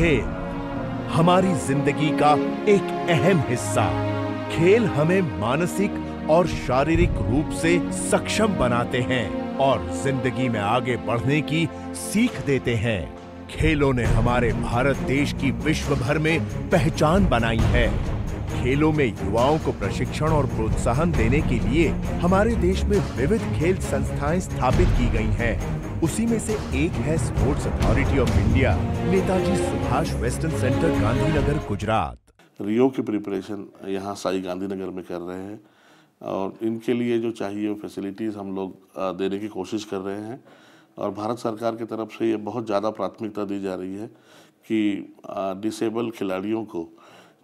खेल हमारी जिंदगी का एक अहम हिस्सा खेल हमें मानसिक और शारीरिक रूप से सक्षम बनाते हैं और जिंदगी में आगे बढ़ने की सीख देते हैं खेलों ने हमारे भारत देश की विश्व भर में पहचान बनाई है खेलों में युवाओं को प्रशिक्षण और प्रोत्साहन देने के लिए हमारे देश में विविध खेल संस्थाएं स्थापित की गई हैं। उसी में से एक है sports authority of India Netaji Subhash western centre Gandhinagar Gujarat Rio की प्रिपरेशन यहाँ साई गांधीनगर में कर रहे हैं और इनके लिए जो चाहिए फैसिलिटीज़ हम लोग देने की कोशिश कर रहे हैं और भारत सरकार की तरफ से ये बहुत ज़्यादा प्राथमिकता दी जा रही है कि डिसेबल खिलाड़ियों को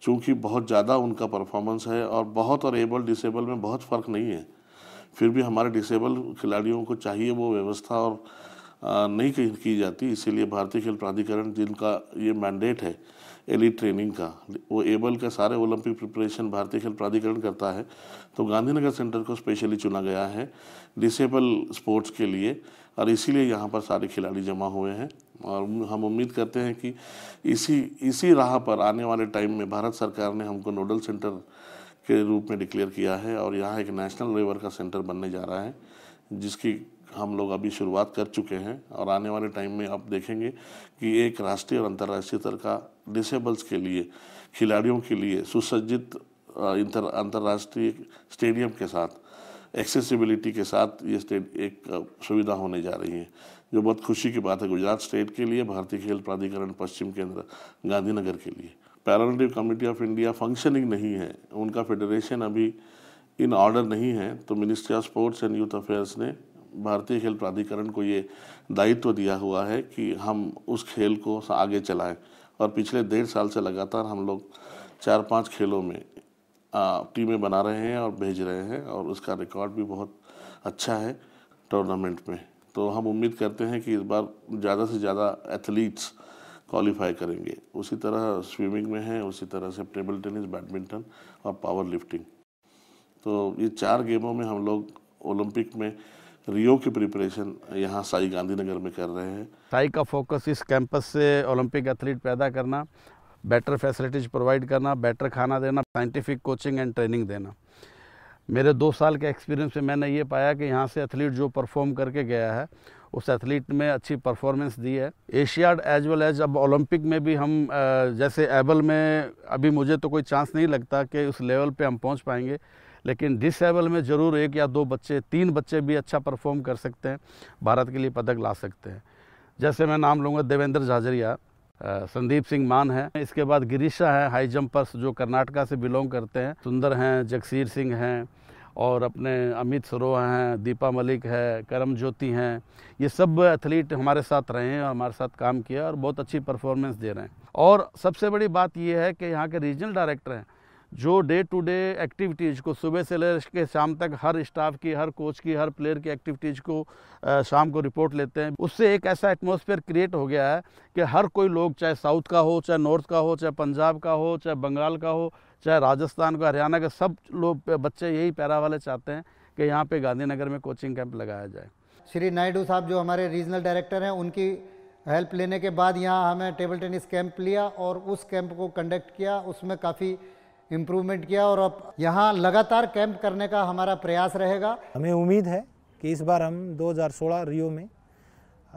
चूँकि बहुत ज़्यादा उनका परफॉर्मेंस है और बहुत और एबल डिसेबल में बहुत फ़र्क नहीं है फिर भी हमारे डिसेबल खिलाड़ियों को चाहिए वो व्यवस्था और नहीं कहीं की जाती इसीलिए भारतीय खेल प्राधिकरण जिनका ये मैंडेट है एलिट ट्रेनिंग का वो एबल का सारे ओलंपिक प्रिपरेशन भारतीय खेल प्राधिकरण करता है तो गांधीनगर सेंटर को स्पेशली चुना गया है डिसेबल स्पोर्ट्स के लिए और इसीलिए यहाँ पर सारे खिलाड़ी जमा हुए हैं और हम उम्मीद करते हैं कि इसी इसी राह पर आने वाले टाइम में भारत सरकार ने हमको नोडल सेंटर के रूप में डिक्लेयर किया है और यहाँ एक नेशनल लेवल का सेंटर बनने जा रहा है जिसकी हम लोग अभी शुरुआत कर चुके हैं और आने वाले टाइम में आप देखेंगे कि एक राष्ट्रीय और अंतर्राष्ट्रीय स्तर का डिसेबल्स के लिए खिलाड़ियों के लिए सुसज्जित इंतर अंतर्राष्ट्रीय स्टेडियम के साथ एक्सेसिबिलिटी के साथ ये स्टेट एक सुविधा होने जा रही है जो बहुत खुशी की बात है गुजरात स्टेट के लिए भारतीय खेल प्राधिकरण पश्चिम केंद्र गांधीनगर के लिए Paralympic committee of India functioning नहीं है उनका फेडरेशन अभी इन ऑर्डर नहीं है तो ministry of sports and youth affairs ने भारतीय खेल प्राधिकरण को ये दायित्व दिया हुआ है कि हम उस खेल को आगे चलाएं और पिछले डेढ़ साल से लगातार हम लोग चार पांच खेलों में टीमें बना रहे हैं और भेज रहे हैं और उसका रिकॉर्ड भी बहुत अच्छा है टूर्नामेंट में तो हम उम्मीद करते हैं कि इस बार ज़्यादा से ज़्यादा एथलीट्स क्वालिफाई करेंगे उसी तरह स्विमिंग में है उसी तरह से टेबल टेनिस बैडमिंटन और पावर लिफ्टिंग तो ये चार गेमों में हम लोग ओलंपिक में रियो की प्रिपरेशन यहाँ साई गांधीनगर में कर रहे हैं साई का फोकस इस कैंपस से ओलंपिक एथलीट पैदा करना बेटर फैसिलिटीज प्रोवाइड करना बेटर खाना देना साइंटिफिक कोचिंग एंड ट्रेनिंग देना मेरे दो साल के एक्सपीरियंस में मैंने ये पाया कि यहाँ से एथलीट जो परफॉर्म करके गया है उस एथलीट में अच्छी परफॉर्मेंस दी है एशियाड एज वेल एज अब ओलंपिक में भी हम जैसे एबल में अभी मुझे तो कोई चांस नहीं लगता कि उस लेवल पे हम पहुंच पाएंगे लेकिन डिस एबल में ज़रूर एक या दो बच्चे तीन बच्चे भी अच्छा परफॉर्म कर सकते हैं भारत के लिए पदक ला सकते हैं जैसे मैं नाम लूँगा देवेंद्र झाजरिया संदीप सिंह मान है इसके बाद गिरीशा हैं हाई जंपर्स जो कर्नाटका से बिलोंग करते हैं सुंदर हैं जगसीर सिंह हैं और अपने अमित सरोहा हैं दीपा मलिक है करम ज्योति हैं ये सब एथलीट हमारे साथ रहे हैं और हमारे साथ काम किया और बहुत अच्छी परफॉर्मेंस दे रहे हैं और सबसे बड़ी बात ये है कि यहाँ के रीजनल डायरेक्टर हैं जो डे टू डे एक्टिविटीज़ को सुबह से के शाम तक हर स्टाफ की हर कोच की हर प्लेयर की एक्टिविटीज़ को शाम को रिपोर्ट लेते हैं उससे एक ऐसा एटमोसफेयर क्रिएट हो गया है कि हर कोई लोग चाहे साउथ का हो चाहे नॉर्थ का हो चाहे पंजाब का हो चाहे बंगाल का हो चाहे राजस्थान का हरियाणा का सब लोग बच्चे यही पैरा वाले चाहते हैं कि यहाँ पर गांधीनगर में कोचिंग कैंप लगाया जाए श्री नायडू साहब जो हमारे रीजनल डायरेक्टर हैं उनकी हेल्प लेने के बाद यहाँ हमें टेबल टेनिस कैंप लिया और उस कैंप को कंडक्ट किया उसमें काफ़ी इम्प्रूवमेंट किया और अब यहाँ लगातार कैंप करने का हमारा प्रयास रहेगा हमें उम्मीद है कि इस बार हम 2016 रियो में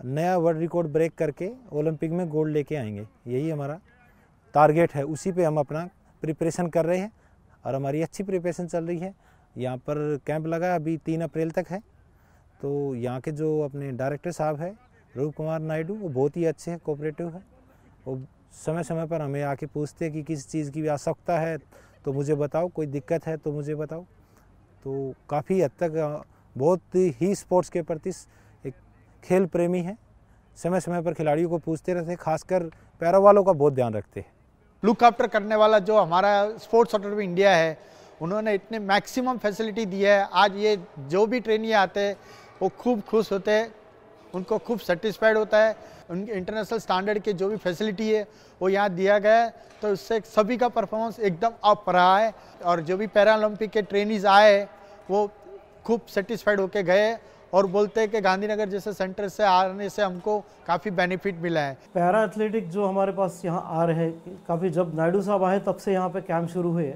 नया वर्ल्ड रिकॉर्ड ब्रेक करके ओलंपिक में गोल्ड लेके आएंगे यही हमारा टारगेट है उसी पे हम अपना प्रिपरेशन कर रहे हैं और हमारी अच्छी प्रिपरेशन चल रही है यहाँ पर कैंप लगा अभी तीन अप्रैल तक है तो यहाँ के जो अपने डायरेक्टर साहब है रूप कुमार नायडू वो बहुत ही अच्छे हैं कोऑपरेटिव है वो समय समय पर हमें आके पूछते कि किस चीज़ की आवश्यकता है तो मुझे बताओ कोई दिक्कत है तो मुझे बताओ तो काफ़ी हद तक बहुत ही स्पोर्ट्स के प्रति एक खेल प्रेमी है समय समय पर खिलाड़ियों को पूछते रहते खासकर पैरों वालों का बहुत ध्यान रखते हैं लुक आफ्टर करने वाला जो हमारा स्पोर्ट्स ऑफ इंडिया है उन्होंने इतने मैक्सिमम फैसिलिटी दी है आज ये जो भी ट्रेनिंग आते हैं वो खूब खुश होते हैं उनको खूब सेटिस्फाइड होता है उनके इंटरनेशनल स्टैंडर्ड की जो भी फैसिलिटी है वो यहाँ दिया गया है तो उससे सभी का परफॉर्मेंस एकदम अप रहा है और जो भी पैरालंपिक के ट्रेनिज आए वो खूब सेटिस्फाइड होके गए और बोलते हैं कि गांधीनगर जैसे सेंटर से आने से हमको काफ़ी बेनिफिट मिला है पैरा एथलेटिक जो हमारे पास यहाँ आ रहे हैं काफ़ी जब नायडू साहब आए तब से यहाँ पे कैंप शुरू हुए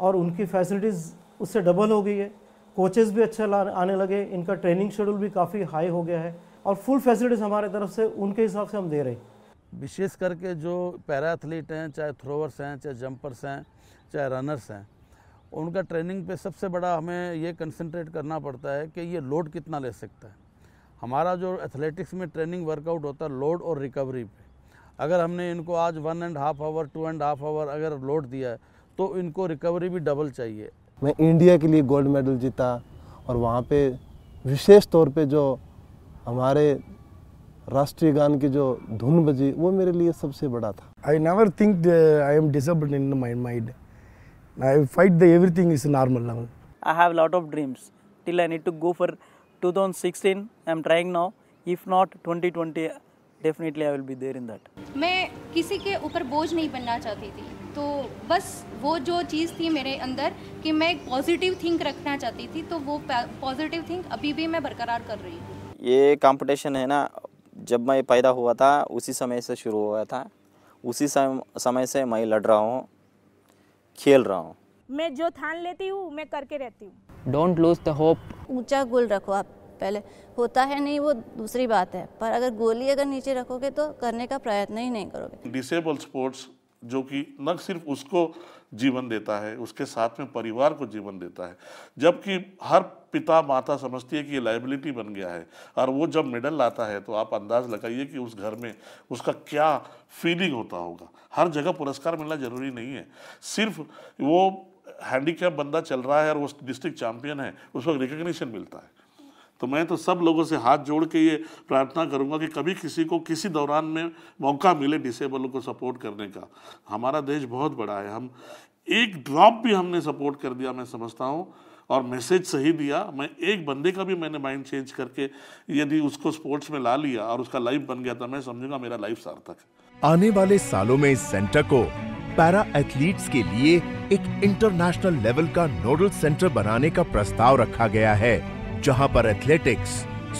और उनकी फैसिलिटीज़ उससे डबल हो गई है कोचेज़ भी अच्छे आने लगे इनका ट्रेनिंग शेड्यूल भी काफ़ी हाई हो गया है और फुल फैसिलिटीज़ हमारे तरफ से उनके हिसाब से हम दे रहे हैं विशेष करके जो पैरा एथलीट हैं चाहे थ्रोवर्स हैं चाहे जंपर्स हैं चाहे रनर्स हैं उनका ट्रेनिंग पे सबसे बड़ा हमें ये कंसंट्रेट करना पड़ता है कि ये लोड कितना ले सकता है हमारा जो एथलेटिक्स में ट्रेनिंग वर्कआउट होता है लोड और रिकवरी पे अगर हमने इनको आज one and half hour two and half hour अगर लोड दिया है तो इनको रिकवरी भी डबल चाहिए मैं इंडिया के लिए गोल्ड मेडल जीता और वहाँ पे विशेष तौर पे जो हमारे राष्ट्रीय गान की जो धुन बजी वो मेरे लिए सबसे बड़ा था I never think I am disabled in my mind I fight the everything is normal now I have lot of dreams till I need to go for two thousand sixteen I am trying now if not twenty twenty definitely I will be there in that मैं किसी के ऊपर बोझ नहीं बनना चाहती थी तो बस वो जो चीज़ थी मेरे अंदर कि मैं एक पॉजिटिव थिंक रखना चाहती थी तो वो पॉजिटिव थिंक अभी भी मैं बरकरार कर रही हूँ ये कंपटीशन है ना जब मैं पैदा हुआ था उसी समय से शुरू हुआ था उसी सम, समय से मैं लड़ रहा हूँ खेल रहा हूँ मैं जो ठान लेती हूँ मैं करके रहती हूँ डोंट लूज द होप ऊंचा गोल रखो आप पहले होता है नहीं वो दूसरी बात है पर अगर गोली अगर नीचे रखोगे तो करने का प्रयत्न ही नहीं करोगे डिसेबल स्पोर्ट्स जो कि न सिर्फ उसको जीवन देता है उसके साथ में परिवार को जीवन देता है जबकि हर पिता माता समझती है कि ये लाइबिलिटी बन गया है और वो जब मेडल लाता है तो आप अंदाज़ लगाइए कि उस घर में उसका क्या फीलिंग होता होगा हर जगह पुरस्कार मिलना ज़रूरी नहीं है सिर्फ वो हैंडीकैप बंदा चल रहा है और वो डिस्ट्रिक्ट चैम्पियन है उसको रिकग्निशन मिलता है तो मैं तो सब लोगों से हाथ जोड़ के ये प्रार्थना करूंगा कि कभी किसी को किसी दौरान में मौका मिले डिसेबलों को सपोर्ट करने का हमारा देश बहुत बड़ा है हम एक ड्रॉप भी हमने सपोर्ट कर दिया मैं समझता हूँ और मैसेज सही दिया मैं एक बंदे का भी मैंने माइंड चेंज करके यदि उसको स्पोर्ट्स में ला लिया और उसका लाइफ बन गया था तो मैं समझूंगा मेरा लाइफ सार्थक आने वाले सालों में इस सेंटर को पैरा एथलीट्स के लिए एक इंटरनेशनल लेवल का नोडल सेंटर बनाने का प्रस्ताव रखा गया है जहां पर athletics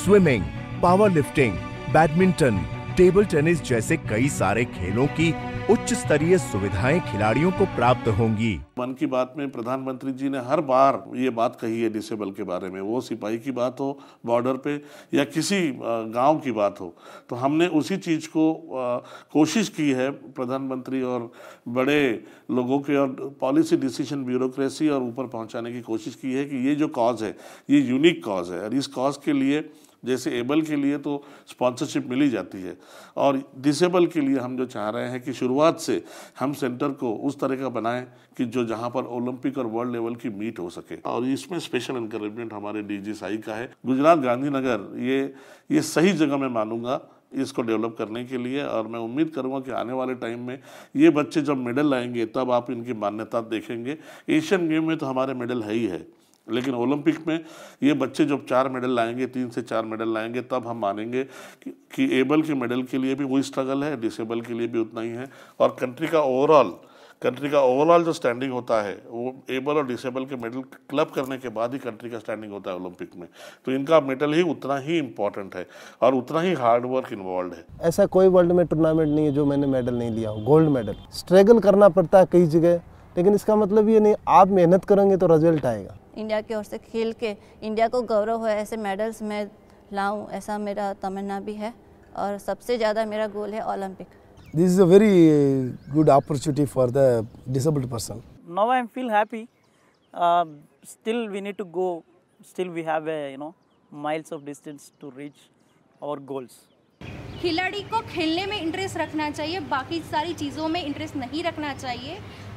swimming power lifting badminton table tennis जैसे कई सारे खेलों की उच्च स्तरीय सुविधाएं खिलाड़ियों को प्राप्त होंगी मन की बात में प्रधानमंत्री जी ने हर बार ये बात कही है डिसेबल के बारे में वो सिपाही की बात हो बॉर्डर पे या किसी गांव की बात हो तो हमने उसी चीज को कोशिश की है प्रधानमंत्री और बड़े लोगों के और पॉलिसी डिसीजन ब्यूरोक्रेसी और ऊपर पहुंचाने की कोशिश की है कि ये जो कॉज है ये यूनिक कॉज है और इस कॉज के लिए जैसे एबल के लिए तो स्पॉन्सरशिप मिली जाती है और डिसेबल के लिए हम जो चाह रहे हैं कि शुरुआत से हम सेंटर को उस तरह का बनाएं कि जो जहां पर ओलंपिक और वर्ल्ड लेवल की मीट हो सके और इसमें स्पेशल इंकरेजमेंट हमारे डी साई का है गुजरात गांधीनगर ये ये सही जगह मैं मानूंगा इसको डेवलप करने के लिए और मैं उम्मीद करूंगा कि आने वाले टाइम में ये बच्चे जब मेडल लाएंगे तब आप इनकी मान्यता देखेंगे एशियन गेम में तो हमारे मेडल है ही है लेकिन ओलंपिक में ये बच्चे जब चार मेडल लाएंगे तीन से चार मेडल लाएंगे तब हम मानेंगे कि, कि एबल के मेडल के लिए भी वही स्ट्रगल है डिसेबल के लिए भी उतना ही है और कंट्री का ओवरऑल कंट्री का ओवरऑल जो स्टैंडिंग होता है वो एबल और डिसेबल के मेडल क्लब करने के बाद ही कंट्री का स्टैंडिंग होता है ओलंपिक में तो इनका मेडल ही उतना ही इम्पोर्टेंट है और उतना ही हार्ड वर्क इन्वॉल्व है ऐसा कोई वर्ल्ड में टूर्नामेंट नहीं है जो मैंने मेडल नहीं लिया हो गोल्ड मेडल स्ट्रगल करना पड़ता है कई जगह लेकिन इसका मतलब ये नहीं आप मेहनत करेंगे तो रिजल्ट आएगा इंडिया की ओर से खेल के इंडिया को गौरव हो ऐसे मेडल्स में लाऊं ऐसा मेरा तमन्ना भी है और सबसे ज़्यादा मेरा गोल है Olympic this is a very good opportunity for the disabled person now I am feel happy still we need to go still we have a you know miles of distance to reach our खिलाड़ी को खेलने में interest रखना चाहिए बाकी सारी चीज़ों में इंटरेस्ट नहीं रखना चाहिए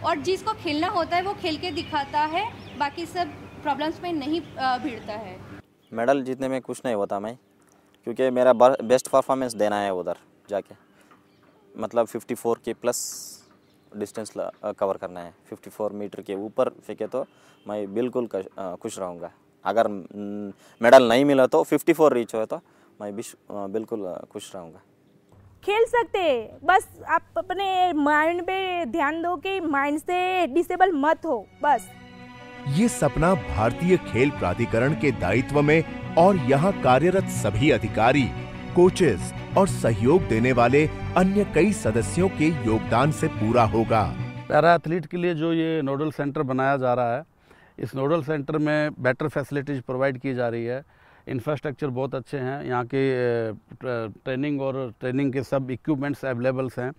और जिसको खेलना होता है वो खेल के दिखाता है बाकी सब प्रॉब्लम्स में नहीं भिड़ता है मेडल जीतने में कुछ नहीं होता मैं क्योंकि मेरा बेस्ट परफॉर्मेंस देना है उधर जाके मतलब 54 के प्लस डिस्टेंस कवर करना है 54 मीटर के ऊपर फेंके तो मैं बिल्कुल खुश रहूँगा अगर मेडल नहीं मिला तो 54 रीच हो तो मैं बिल्कुल खुश रहूँगा खेल सकते बस आप अपने माइंड पे ध्यान दो कि माइंड से डिसेबल मत हो बस ये सपना भारतीय खेल प्राधिकरण के दायित्व में और यहाँ कार्यरत सभी अधिकारी कोचेस और सहयोग देने वाले अन्य कई सदस्यों के योगदान से पूरा होगा पैरा एथलीट के लिए जो ये नोडल सेंटर बनाया जा रहा है इस नोडल सेंटर में बेटर फैसिलिटीज प्रोवाइड की जा रही है इंफ्रास्ट्रक्चर बहुत अच्छे हैं यहाँ के ट्रेनिंग और ट्रेनिंग के सब इक्विपमेंट्स अवेलेबल्स हैं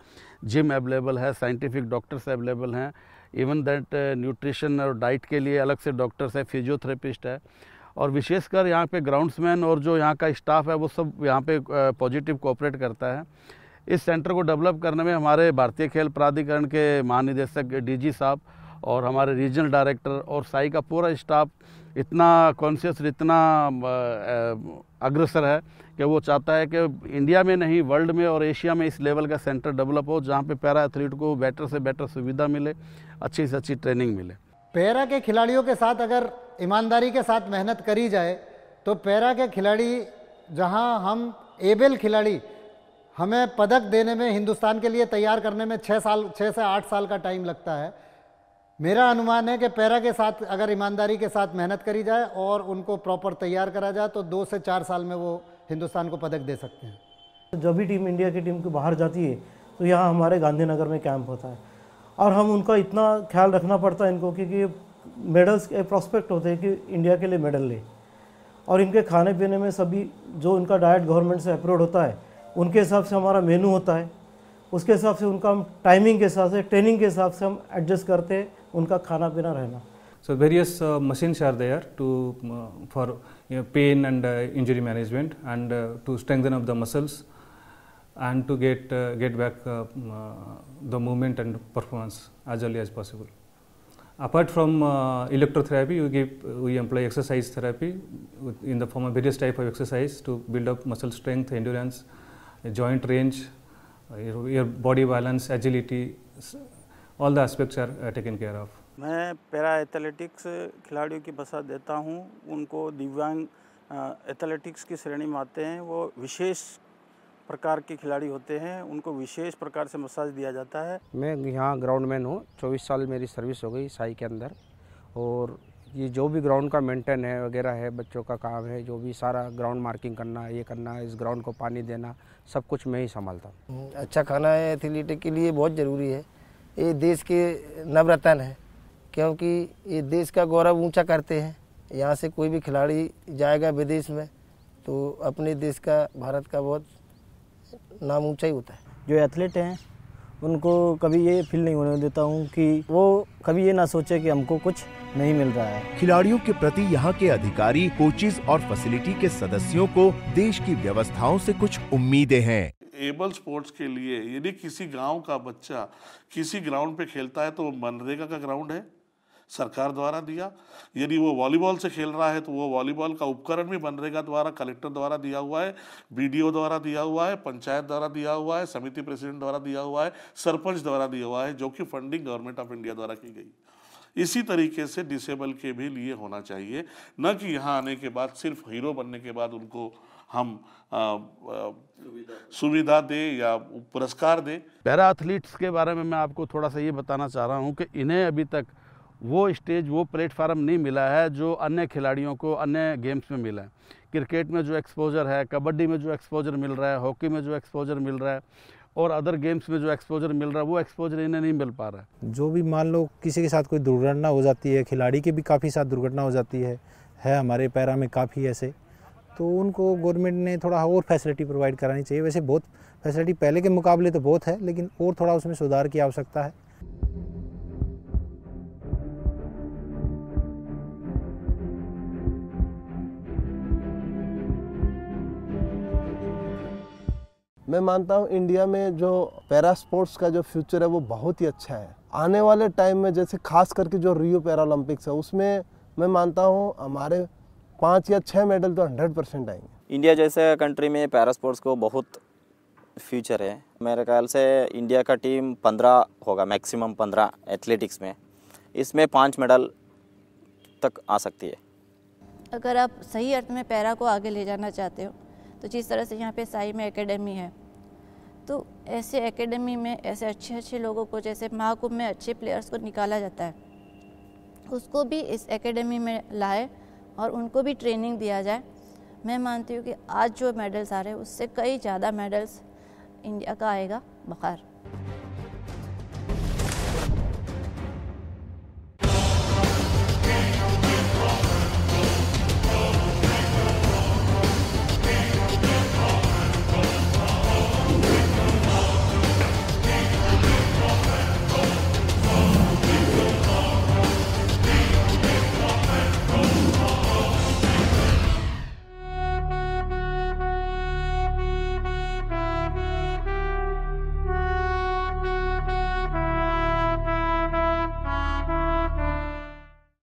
जिम अवेलेबल है साइंटिफिक डॉक्टर्स अवेलेबल हैं इवन दैट न्यूट्रिशन और डाइट के लिए अलग से डॉक्टर्स है फिजियोथेरेपिस्ट है और विशेषकर यहाँ पे ग्राउंड्समैन और जो यहाँ का स्टाफ है वो सब यहाँ पे पॉजिटिव कोऑपरेट करता है इस सेंटर को डेवलप करने में हमारे भारतीय खेल प्राधिकरण के महानिदेशक डीजी साहब और हमारे रीजनल डायरेक्टर और साई का पूरा स्टाफ इतना कॉन्शियस इतना अग्रसर है कि वो चाहता है कि इंडिया में नहीं वर्ल्ड में और एशिया में इस लेवल का सेंटर डेवलप हो जहाँ पे पैरा एथलीट को बेटर से बेटर सुविधा मिले अच्छी से अच्छी ट्रेनिंग मिले पैरा के खिलाड़ियों के साथ अगर ईमानदारी के साथ मेहनत करी जाए तो पैरा के खिलाड़ी जहाँ हम एबल खिलाड़ी हमें पदक देने में हिंदुस्तान के लिए तैयार करने में छः साल छः से आठ साल का टाइम लगता है मेरा अनुमान है कि पैरा के साथ अगर ईमानदारी के साथ मेहनत करी जाए और उनको प्रॉपर तैयार करा जाए तो दो से चार साल में वो हिंदुस्तान को पदक दे सकते हैं जब भी टीम इंडिया की टीम के बाहर जाती है तो यहाँ हमारे गांधीनगर में कैंप होता है और हम उनका इतना ख्याल रखना पड़ता है इनको क्योंकि मेडल्स के प्रॉस्पेक्ट होते हैं कि इंडिया के लिए मेडल ले और इनके खाने पीने में सभी जो उनका डाइट गवर्नमेंट से अप्रूव होता है उनके हिसाब से हमारा मेनू होता है उसके हिसाब से उनका हम टाइमिंग के हिसाब से ट्रेनिंग के हिसाब से हम एडजस्ट करते हैं So various uh, machines are there to uh, for pain and uh, injury management and to strengthen up the muscles and to get get back the movement and performance as early as possible. Apart from electrotherapy, we give we employ exercise therapy in the form of various type of exercise to build up muscle strength, endurance, joint range, your body balance, agility, all the aspects are taken care of मैं para athletics खिलाड़ियों की बसा देता हूँ उनको दिव्यांग athletics uh, की श्रेणी में आते हैं वो विशेष प्रकार के खिलाड़ी होते हैं उनको विशेष प्रकार से मसाज दिया जाता है मैं यहाँ ग्राउंड मैन हूँ चौबीस साल मेरी सर्विस हो गई साई के अंदर और ये जो भी ग्राउंड का मेंटेन है वगैरह है बच्चों का काम है जो भी सारा ग्राउंड मार्किंग करना ये करना इस ग्राउंड को पानी देना सब कुछ मैं ही संभालता हूँ अच्छा खाना है एथलीट के लिए बहुत ज़रूरी है ये देश के नवरत्न है क्योंकि ये देश का गौरव ऊंचा करते हैं यहाँ से कोई भी खिलाड़ी जाएगा विदेश में तो अपने देश का भारत का बहुत नाम ऊंचा ही होता है जो एथलीट हैं उनको कभी ये फील नहीं होने देता हूँ कि वो कभी ये ना सोचे कि हमको कुछ नहीं मिल रहा है खिलाड़ियों के प्रति यहाँ के अधिकारी कोचिज और फैसिलिटी के सदस्यों को देश की व्यवस्थाओं से कुछ उम्मीदें हैं एबल स्पोर्ट्स के लिए यदि किसी गांव का बच्चा किसी ग्राउंड पे खेलता है तो वो मनरेगा का ग्राउंड है सरकार द्वारा दिया यदि वो वॉलीबॉल से खेल रहा है तो वो वॉलीबॉल का उपकरण भी मनरेगा द्वारा कलेक्टर द्वारा दिया हुआ है बी द्वारा दिया हुआ है पंचायत द्वारा दिया हुआ है समिति प्रेसिडेंट द्वारा दिया हुआ है सरपंच द्वारा दिया हुआ है जो कि फंडिंग गवर्नमेंट ऑफ इंडिया द्वारा की गई इसी तरीके से डिसेबल के भी लिए होना चाहिए न कि यहाँ आने के बाद सिर्फ हीरो बनने के बाद उनको हम सुविधा दे या पुरस्कार दे पैरा एथलीट्स के बारे में मैं आपको थोड़ा सा ये बताना चाह रहा हूँ कि इन्हें अभी तक वो स्टेज वो प्लेटफार्म नहीं मिला है जो अन्य खिलाड़ियों को अन्य गेम्स में मिला है क्रिकेट में जो एक्सपोजर है कबड्डी में जो एक्सपोजर मिल रहा है हॉकी में जो एक्सपोजर मिल रहा है और अदर गेम्स में जो एक्सपोजर मिल रहा है वो एक्सपोजर इन्हें नहीं मिल पा रहा है जो भी मान लो किसी के साथ कोई दुर्घटना हो जाती है खिलाड़ी की भी काफ़ी साथ दुर्घटना हो जाती है है हमारे पैरा में काफ़ी ऐसे तो उनको गवर्नमेंट ने थोड़ा और फैसिलिटी प्रोवाइड करानी चाहिए वैसे बहुत फैसिलिटी पहले के मुकाबले तो बहुत है लेकिन और थोड़ा उसमें सुधार की आवश्यकता है मैं मानता हूँ इंडिया में जो पैरा स्पोर्ट्स का जो फ्यूचर है वो बहुत ही अच्छा है आने वाले टाइम में जैसे खास करके जो रियो पैरालंपिक्स है उसमें मैं मानता हूँ हमारे पाँच या छः मेडल तो हंड्रेड परसेंट आएंगे इंडिया जैसे कंट्री में पैरा स्पोर्ट्स को बहुत फ्यूचर है मेरे ख्याल से इंडिया का टीम पंद्रह होगा मैक्सिमम पंद्रह एथलेटिक्स में इसमें पाँच मेडल तक आ सकती है अगर आप सही अर्थ में पैरा को आगे ले जाना चाहते हो तो जिस तरह से यहाँ पे साई में एकेडमी है तो ऐसे एकेडमी में ऐसे अच्छे अच्छे लोगों को जैसे महाकुंभ में अच्छे प्लेयर्स को निकाला जाता है उसको भी इस एकेडमी में लाए और उनको भी ट्रेनिंग दिया जाए मैं मानती हूँ कि आज जो मेडल्स आ रहे हैं उससे कई ज़्यादा मेडल्स इंडिया का आएगा बाहर